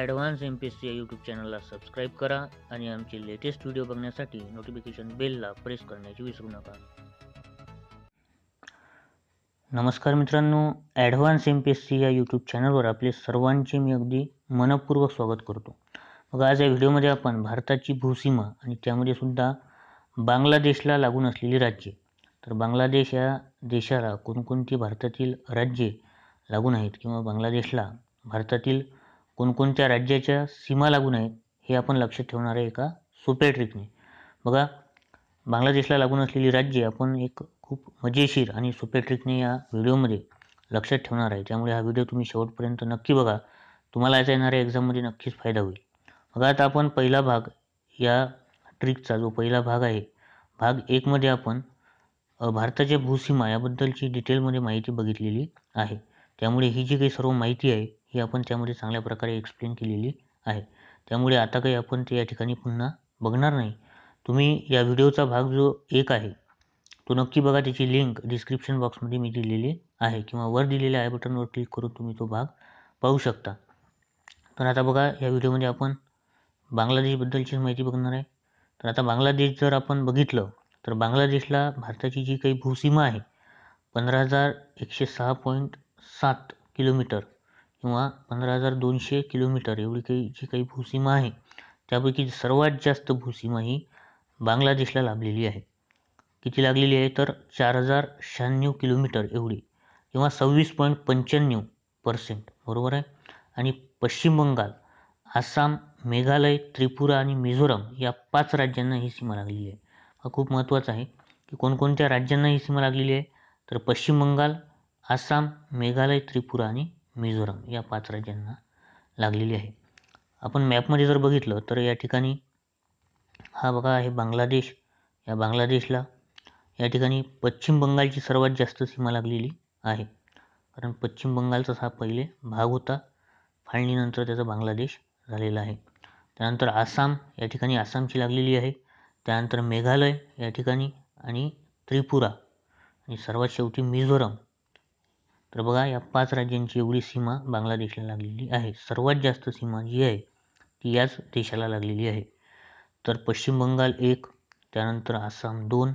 advance M P S C या YouTube चॅनलला subscribe करा आणि आमचे लेटेस्ट व्हिडिओ बघण्यासाठी नोटिफिकेशन बेलला प्रेस करण्याची विसरू नका नमस्कार मित्रांनो advance M P S C या यूट्यूब चॅनलवर आपले सर्वांचे मी अगदी मनपूर्वक स्वागत करतो मग आज या व्हिडिओमध्ये आपण भारताची भूसीमा आणि त्यामध्ये सुद्धा बांगलादेशला लागून असलेली राज्ये तर बांगलादेश या देशाला कोणकोणती भारतातील राज्ये लागून आहेत किंवा बांगलादेशला भारतातील कोणकोणत्या राज्याच्या सीमा लागून आहेत हे आपण लक्षात ठेवणार आहे एका सोप्या ट्रिकने बघा बांगलादेशला लागून असलेली राज्ये आपण एक खूप मजेशीर आणि सोप्या ट्रिकने या व्हिडिओमध्ये लक्षात ठेवणार आहे त्यामुळे हा व्हिडिओ तुम्ही शेवटपर्यंत नक्की बघा तुम्हाला याचा येणाऱ्या एक्झाममध्ये नक्कीच फायदा होईल बघा आता आपण पहिला भाग या ट्रिकचा जो पहिला भाग आहे भाग एकमध्ये आपण भारताच्या भूसीमा याबद्दलची डिटेलमध्ये माहिती बघितलेली आहे त्यामुळे ही जी काही सर्व माहिती आहे ही आपण त्यामध्ये चांगल्या प्रकारे एक्सप्लेन केलेली आहे त्यामुळे आता काही आपण ते या ठिकाणी पुन्हा बघणार नाही तुम्ही या व्हिडिओचा भाग जो एक आहे तो नक्की बघा त्याची लिंक डिस्क्रिप्शन बॉक्समध्ये मी दिलेली आहे किंवा वर दिलेल्या आय बटनवर क्लिक करून तुम्ही तो भाग पाहू शकता तर आता बघा या व्हिडिओमध्ये आपण बांगलादेशबद्दलची माहिती बघणार आहे तर आता बांगलादेश जर आपण बघितलं तर बांगलादेशला भारताची जी काही भूसीमा आहे पंधरा हजार एकशे सहा पॉईंट सात किलोमीटर किंवा पंधरा हजार दोनशे किलोमीटर एवढी काही जी काही भूसीमा आहे त्यापैकी सर्वात जास्त भूसीमा ही बांगलादेशला लाभलेली आहे किती लागलेली आहे तर चार हजार शहाण्णव किलोमीटर एवढी किंवा सव्वीस पॉईंट पंच्याण्णव पर्सेंट बरोबर आहे आणि पश्चिम बंगाल आसाम मेघालय त्रिपुरा आणि मिझोरम या पाच राज्यांना ही सीमा लागलेली आहे हा खूप महत्त्वाचा आहे की कोणकोणत्या राज्यांना ही सीमा लागलेली आहे तर पश्चिम बंगाल आसाम मेघालय त्रिपुरा आणि मिझोरम या पाच राज्यांना लागलेली आहे आपण मॅपमध्ये जर बघितलं तर या ठिकाणी हा बघा आहे बांगलादेश या बांगलादेशला या ठिकाणी पश्चिम बंगालची सर्वात जास्त सीमा लागलेली आहे कारण पश्चिम बंगालचाच हा पहिले भाग होता फाळणीनंतर त्याचा बांगलादेश झालेला आहे त्यानंतर आसाम या ठिकाणी आसामची लागलेली आहे त्यानंतर मेघालय या ठिकाणी आणि त्रिपुरा आणि सर्वात शेवटी मिझोरम तर बघा या पाच राज्यांची एवढी सीमा बांगलादेशला लागलेली आहे सर्वात जास्त सीमा जी आहे ती याच देशाला लागलेली आहे तर पश्चिम बंगाल एक त्यानंतर आसाम दोन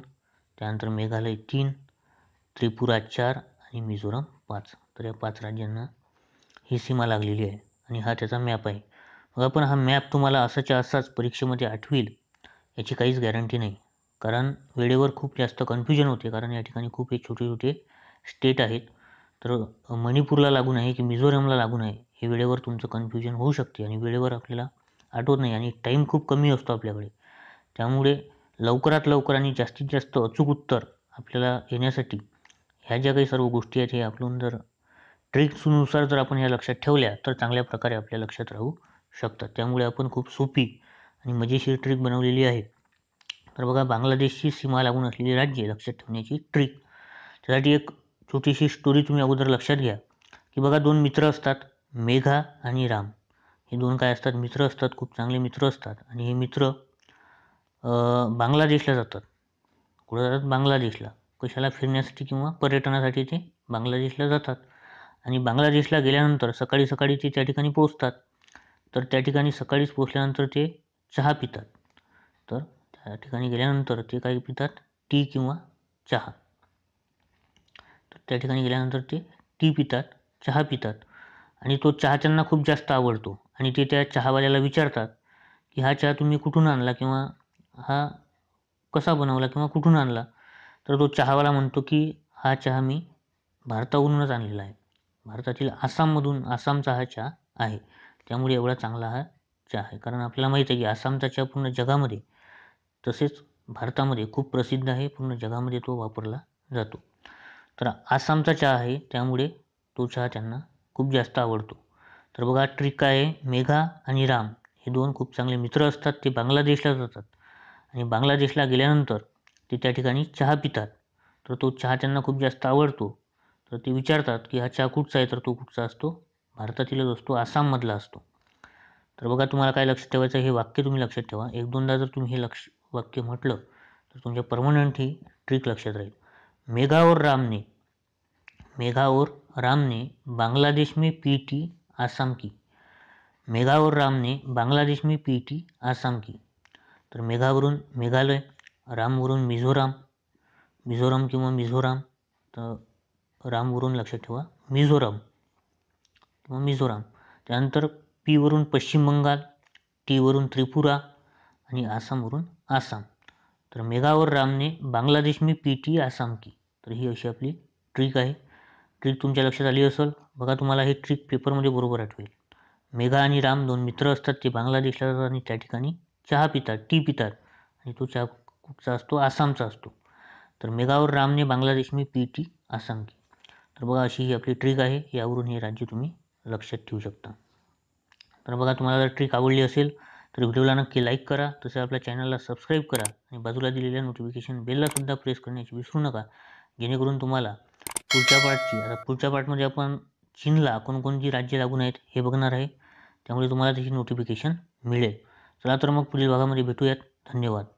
त्यानंतर मेघालय तीन त्रिपुरा चार आणि मिझोराम पाच तर या पाच राज्यांना ही सीमा लागलेली आहे आणि हा त्याचा मॅप आहे मग आपण हा मॅप तुम्हाला असाच्या असाच परीक्षेमध्ये आठवेल याची काहीच गॅरंटी नाही कारण वेळेवर खूप जास्त कन्फ्युजन होते कारण या ठिकाणी खूप हे छोटे छोटे स्टेट आहेत तर मणिपूरला लागून आहे की मिझोरमला लागून आहे हे वेळेवर तुमचं कन्फ्युजन होऊ शकते आणि वेळेवर आपल्याला आठवत नाही आणि टाईम खूप कमी असतो आपल्याकडे त्यामुळे लवकरात लवकर आणि जास्तीत जास्त अचूक उत्तर आपल्याला येण्यासाठी ह्या ज्या काही सर्व गोष्टी आहेत हे आपण जर ट्रिक्सनुसार जर आपण ह्या लक्षात ठेवल्या तर चांगल्या प्रकारे आपल्या लक्षात राहू शकतात त्यामुळे आपण खूप सोपी आणि मजेशीर ट्रिक बनवलेली आहे तर बघा बांगलादेशची सीमा लागून असलेली राज्य लक्षात ठेवण्याची ट्रिक त्यासाठी एक छोटीशी स्टोरी तुम्ही अगोदर लक्षात घ्या की बघा दोन मित्र असतात मेघा आणि राम हे दोन काय असतात मित्र असतात खूप चांगले मित्र असतात आणि हे मित्र बांगलादेशला जातात कुठं जातात बांगलादेशला कशाला फिरण्यासाठी किंवा पर्यटनासाठी ते बांगलादेशला जातात आणि बांगलादेशला गेल्यानंतर सकाळी सकाळी ते त्या ठिकाणी पोहोचतात तर त्या ठिकाणी सकाळीच पोचल्यानंतर ते चहा पितात तर त्या ठिकाणी गेल्यानंतर ते काय पितात टी किंवा चहा त्या ठिकाणी गेल्यानंतर ते टी पितात चहा पितात आणि तो चहा त्यांना खूप जास्त आवडतो आणि ते त्या चहावाल्याला विचारतात की हा चहा तुम्ही कुठून आणला किंवा हा कसा बनवला किंवा कुठून आणला तर तो चहावाला म्हणतो की हा चहा मी भारतावरूनच आणलेला आहे भारतातील आसाममधून आसामचा हा चहा आहे त्यामुळे एवढा चांगला हा चहा आहे कारण आपल्याला माहीत आहे की आसामचा चहा पूर्ण जगामध्ये तसेच भारतामध्ये खूप प्रसिद्ध आहे पूर्ण जगामध्ये तो वापरला जातो तर आसामचा चहा आहे त्यामुळे तो चहा त्यांना खूप जास्त आवडतो तर बघा ट्रिक काय आहे मेघा आणि राम हे दोन खूप चांगले मित्र असतात ते बांगलादेशला जातात आणि बांगलादेशला गेल्यानंतर ते त्या ठिकाणी चहा पितात तर तो चहा त्यांना खूप जास्त आवडतो तर ते विचारतात की हा चहा कुठचा आहे तर तो कुठचा असतो भारतातीलच असतो आसाममधला असतो तर बघा तुम्हाला काय लक्षात ठेवायचं हे वाक्य तुम्ही लक्षात ठेवा एक दोनदा जर तुम्ही हे लक्ष वाक्य म्हटलं तर तुमच्या परमनंट ही ट्रिक लक्षात राहील मेघाऊर रामने मेघाऊर रामने बांगलादेश में पीटी आसाम की मेघावर रामने बांगलादेश में पीटी आसाम की तर मेघावरून मेघालय रामवरून मिझोराम मिझोराम किंवा मिझोराम तर रामवरून लक्षात ठेवा मिझोराम किंवा मिझोराम त्यानंतर पीवरून पश्चिम बंगाल टीवरून त्रिपुरा आणि आसामवरून आसाम तर मेघावर रामने बांगलादेश मी पीटी आसाम की तर ही अशी आपली ट्रिक आहे ट्रिक तुमच्या लक्षात आली असेल बघा तुम्हाला हे ट्रिक पेपरमध्ये बरोबर आठवेल मेघा आणि राम दोन मित्र असतात ते बांगलादेशला जातात आणि त्या ठिकाणी चहा पितात टी पितात आणि तो चहा कुठचा असतो आसामचा असतो तर मेघावर रामने बांगलादेश मी पी टी आसाम की तर बघा अशी ही आपली ट्रिक आहे यावरून हे राज्य तुम्ही लक्षात ठेवू शकता तर बघा तुम्हाला जर ट्रिक आवडली असेल तर व्हिडिओला नक्की लाईक करा तसेच आपल्या चॅनलला सबस्क्राईब करा आणि बाजूला दिलेल्या नोटिफिकेशन सुद्धा प्रेस करण्याची विसरू नका जेणेकरून तुम्हाला पुढच्या पार्टची आता पुढच्या पार्टमध्ये आपण चीनला कोणकोणती राज्य लागून आहेत हे बघणार आहे त्यामुळे तुम्हाला त्याची नोटिफिकेशन मिळेल चला तर मग पुढील भागामध्ये भेटूयात धन्यवाद